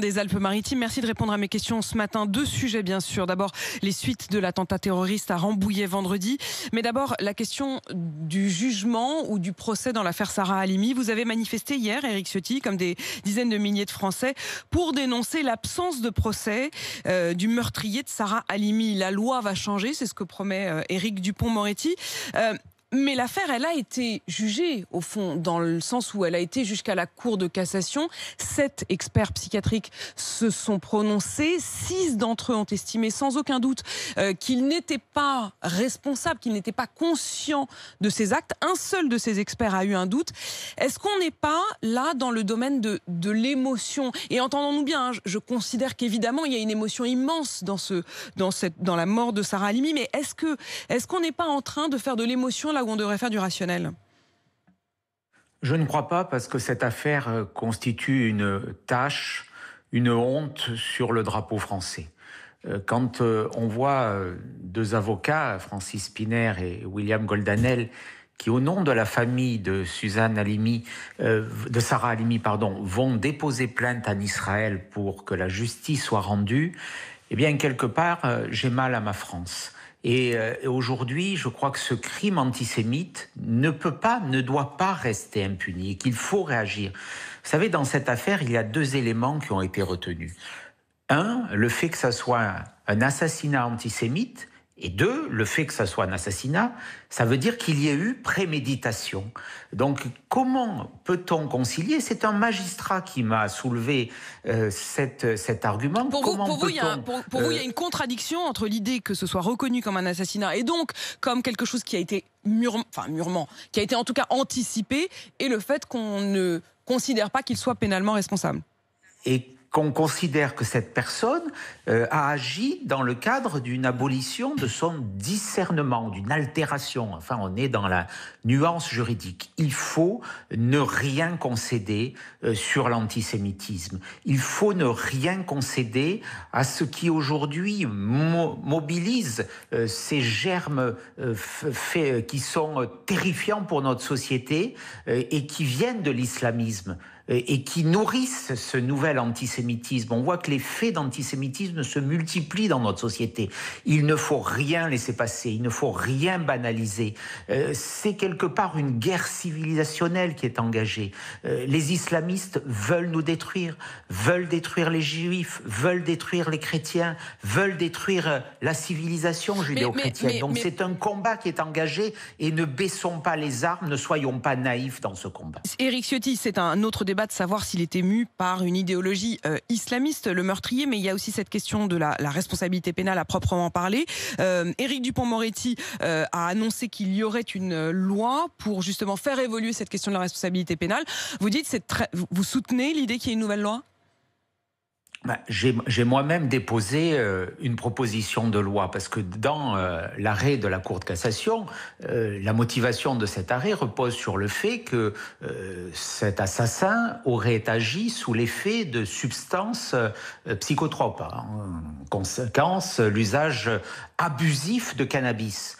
des Alpes-Maritimes. Merci de répondre à mes questions ce matin. Deux sujets, bien sûr. D'abord, les suites de l'attentat terroriste à Rambouillet vendredi. Mais d'abord, la question du jugement ou du procès dans l'affaire Sarah alimi Vous avez manifesté hier, Éric Ciotti, comme des dizaines de milliers de Français, pour dénoncer l'absence de procès euh, du meurtrier de Sarah alimi La loi va changer, c'est ce que promet euh, Éric Dupont-Moretti. Euh, mais l'affaire, elle a été jugée, au fond, dans le sens où elle a été jusqu'à la Cour de cassation. Sept experts psychiatriques se sont prononcés. Six d'entre eux ont estimé, sans aucun doute, euh, qu'il n'était pas responsable, qu'il n'était pas conscient de ces actes. Un seul de ces experts a eu un doute. Est-ce qu'on n'est pas là dans le domaine de, l'émotion Et entendons-nous bien, hein, je, considère qu'évidemment, il y a une émotion immense dans, ce, dans, cette, dans la mort de Sarah Limi. mais est-ce qu'on est qu'on n'est pas en train de faire de l'émotion là on devrait faire du rationnel Je ne crois pas parce que cette affaire euh, constitue une tâche, une honte sur le drapeau français. Euh, quand euh, on voit deux avocats, Francis Piner et William Goldanel, qui au nom de la famille de Suzanne Alimi, de Sarah Alimi, pardon, vont déposer plainte en Israël pour que la justice soit rendue, eh bien quelque part, j'ai mal à ma France. Euh, et aujourd'hui, je crois que ce crime antisémite ne peut pas, ne doit pas rester impuni, et qu'il faut réagir. Vous savez, dans cette affaire, il y a deux éléments qui ont été retenus. Un, le fait que ça soit un assassinat antisémite, et deux, le fait que ça soit un assassinat, ça veut dire qu'il y a eu préméditation. Donc comment peut-on concilier C'est un magistrat qui m'a soulevé euh, cet argument. Pour vous, il y, a, euh, une contradiction entre l'idée que ce soit reconnu comme un assassinat et donc comme quelque chose qui a été mûrement, mûrement, qui a été en tout cas anticipé, et le fait qu'on ne considère pas qu'il soit pénalement responsable. Et qu'on considère que cette personne euh, a agi dans le cadre d'une abolition de son discernement, d'une altération. Enfin, on est dans la nuance juridique. Il faut ne rien concéder euh, sur l'antisémitisme. Il faut ne rien concéder à ce qui aujourd'hui mobilise euh, ces germes faits, qui sont terrifiants pour notre société et qui viennent de l'islamisme. Euh, et qui nourrissent ce nouvel antisémitisme. On voit que les faits d'antisémitisme se multiplient dans notre société. Il ne faut rien laisser passer, il ne faut rien banaliser. Euh, c'est quelque part une guerre civilisationnelle qui est engagée. Euh, les islamistes veulent nous détruire, veulent détruire les juifs, veulent détruire les chrétiens, veulent détruire la civilisation judéo-chrétienne. Donc c'est un combat qui est engagé et ne baissons pas les armes, ne soyons pas naïfs dans ce combat. Éric Ciotti, c'est un autre débat de savoir s'il était mu par une idéologie euh, islamiste, le meurtrier, mais il y a aussi cette question de la, responsabilité pénale à proprement parler. Euh, Éric Dupont-Moretti euh, a annoncé qu'il y aurait une loi pour justement faire évoluer cette question de la responsabilité pénale. Vous dites, vous soutenez l'idée qu'il y ait une nouvelle loi bah, j'ai moi-même déposé euh, une proposition de loi parce que dans euh, l'arrêt de la Cour de cassation, euh, la motivation de cet arrêt repose sur le fait que cet assassin aurait agi sous l'effet de substances psychotropes, en hein, conséquence l'usage abusif de cannabis.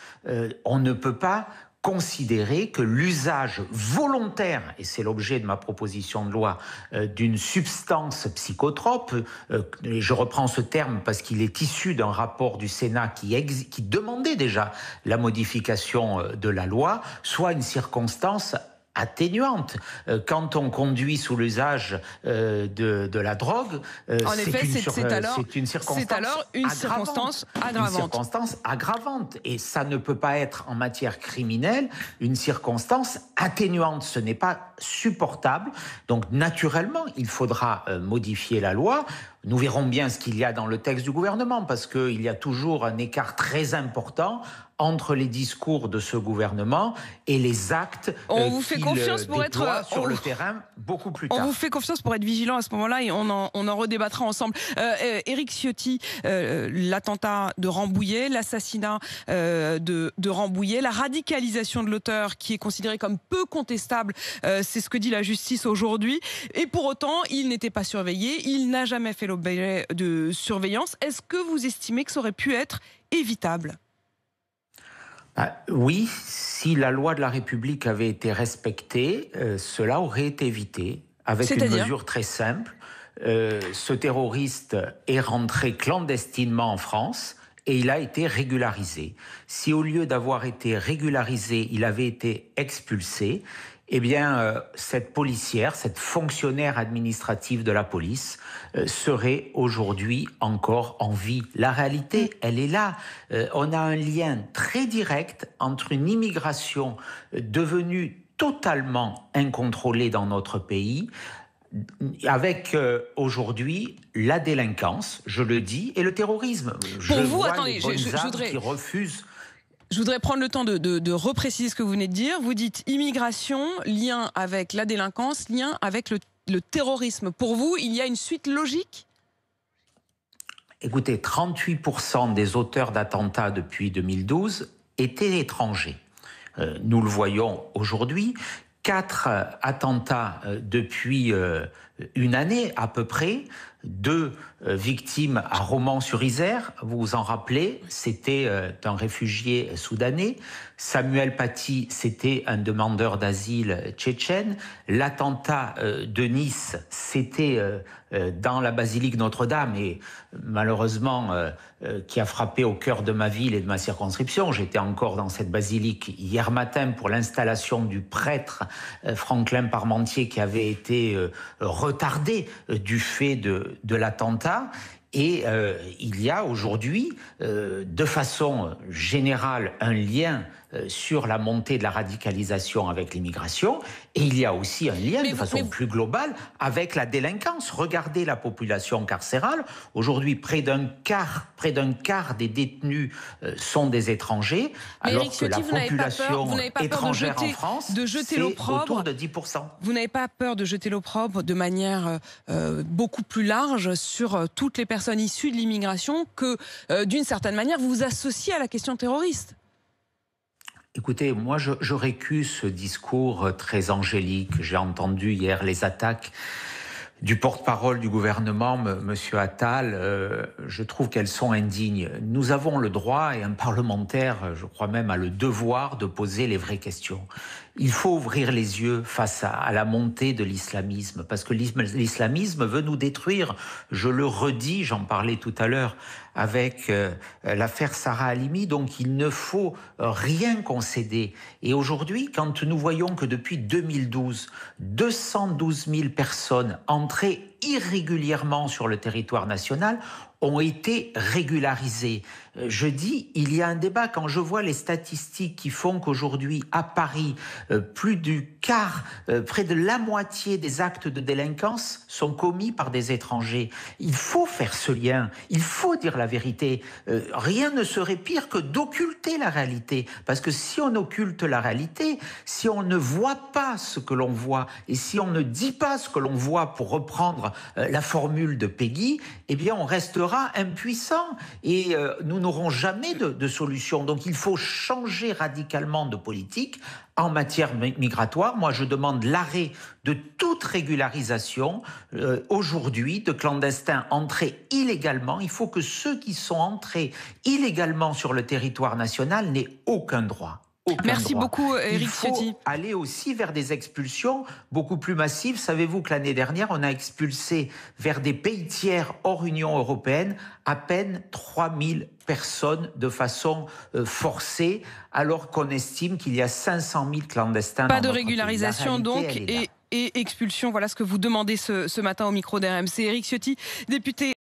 on ne peut pas considérer que l'usage volontaire, et c'est l'objet de ma proposition de loi, euh, d'une substance psychotrope, euh, je reprends ce terme parce qu'il est issu d'un rapport du Sénat qui, qui demandait déjà la modification euh, de la loi, soit une circonstance atténuante. Euh, quand on conduit sous l'usage euh, de, la drogue, c'est, une circonstance, Une circonstance aggravante. Et ça ne peut pas être en matière criminelle une circonstance atténuante. Ce n'est pas supportable. Donc naturellement, il faudra euh, modifier la loi. Nous verrons bien ce qu'il y a dans le texte du gouvernement, parce qu'il y a toujours un écart très important entre les discours de ce gouvernement et les actes. Euh, on vous fait confiance euh, pour être euh, sur le terrain beaucoup plus tard. On vous fait confiance pour être vigilant à ce moment-là et on en, redébattra ensemble. Euh, Eric Ciotti, l'attentat de Rambouillet, l'assassinat de, de, Rambouillet, la radicalisation de l'auteur qui est considérée comme peu contestable, c'est ce que dit la justice aujourd'hui. Et pour autant, il n'était pas surveillé, il n'a jamais fait le de surveillance. Est-ce que vous estimez que ça aurait pu être évitable ah, oui, si la loi de la République avait été respectée, euh, cela aurait été évité avec une mesure très simple. Euh, ce terroriste est rentré clandestinement en France et il a été régularisé. Si au lieu d'avoir été régularisé, il avait été expulsé, eh bien, euh, cette policière, cette fonctionnaire administrative de la police euh, serait aujourd'hui encore en vie. La réalité, elle est là. Euh, on a un lien très direct entre une immigration devenue totalement incontrôlée dans notre pays, avec aujourd'hui la délinquance, je le dis, et le terrorisme. Pour je vous, vois attendez, je, voudrais... qui refusent je voudrais prendre le temps de, repréciser ce que vous venez de dire. Vous dites immigration, lien avec la délinquance, lien avec le, terrorisme. Pour vous, il y a une suite logique Écoutez, 38% des auteurs d'attentats depuis 2012 étaient étrangers. Euh, nous le voyons aujourd'hui. Quatre euh, attentats euh, depuis une année à peu près deux euh, victimes à Romans-sur-Isère. Vous vous en rappelez, c'était euh, un réfugié soudanais. Samuel Paty, c'était un demandeur d'asile tchétchène. L'attentat euh, de Nice, c'était dans la basilique Notre-Dame et malheureusement qui a frappé au cœur de ma ville et de ma circonscription. J'étais encore dans cette basilique hier matin pour l'installation du prêtre Franklin Parmentier qui avait été retardé du fait de de l'attentat. Et euh, il y a aujourd'hui, euh, de façon générale, un lien euh, sur la montée de la radicalisation avec l'immigration, et il y a aussi un lien de façon plus globale avec la délinquance. Regardez la population carcérale. Aujourd'hui, près d'un quart, près d'un quart des détenus euh, sont des étrangers, alors que la population étrangère en France, de jeter autour de 10%. Vous n'avez pas peur de jeter l'opprobre de manière euh, beaucoup plus large sur toutes les personnes issues de l'immigration que, d'une certaine manière, vous vous associez à la question terroriste Écoutez, moi, je, je ce discours euh, très angélique. J'ai entendu hier les attaques du porte-parole du gouvernement, M. Attal, euh, je trouve qu'elles sont indignes. Nous avons le droit, et un parlementaire, je crois même, a le devoir de poser les vraies questions. Il faut ouvrir les yeux face à, la montée de l'islamisme, parce que l'islamisme veut nous détruire. Je le redis, j'en parlais tout à l'heure avec euh, l'affaire Sarah Halimi, donc il ne faut rien concéder. Et aujourd'hui, quand nous voyons que depuis 2012, 212 000 personnes entrées irrégulièrement sur le territoire national ont été régularisés. Euh, je dis, il y a un débat quand je vois les statistiques qui font qu'aujourd'hui, à Paris, euh, plus du quart, euh, près de la moitié des actes de délinquance sont commis par des étrangers. Il faut faire ce lien, il faut dire la vérité. Rien ne serait pire que d'occulter la réalité, parce que si on occulte la réalité, si on ne voit pas ce que l'on voit, et si on ne dit pas ce que l'on voit pour reprendre euh, la formule de Peggy, eh bien, on restera impuissant et euh, nous n'aurons jamais de, solution. Donc, il faut changer radicalement de politique en matière migratoire. Moi, je demande l'arrêt de toute régularisation euh, aujourd'hui de clandestins entrés illégalement. Il faut que ceux qui sont entrés illégalement sur le territoire national n'aient aucun droit. Merci beaucoup, Eric Il faut Ciotti. aller aussi vers des expulsions beaucoup plus massives. Savez-vous que l'année dernière, on a expulsé vers des pays tiers hors Union européenne à peine 3000 personnes de façon euh, forcée, alors qu'on estime qu'il y a 500 000 clandestins. Pas de régularisation donc et, expulsion, voilà ce que vous demandez ce, matin au micro d'RMC. Eric Ciotti, député.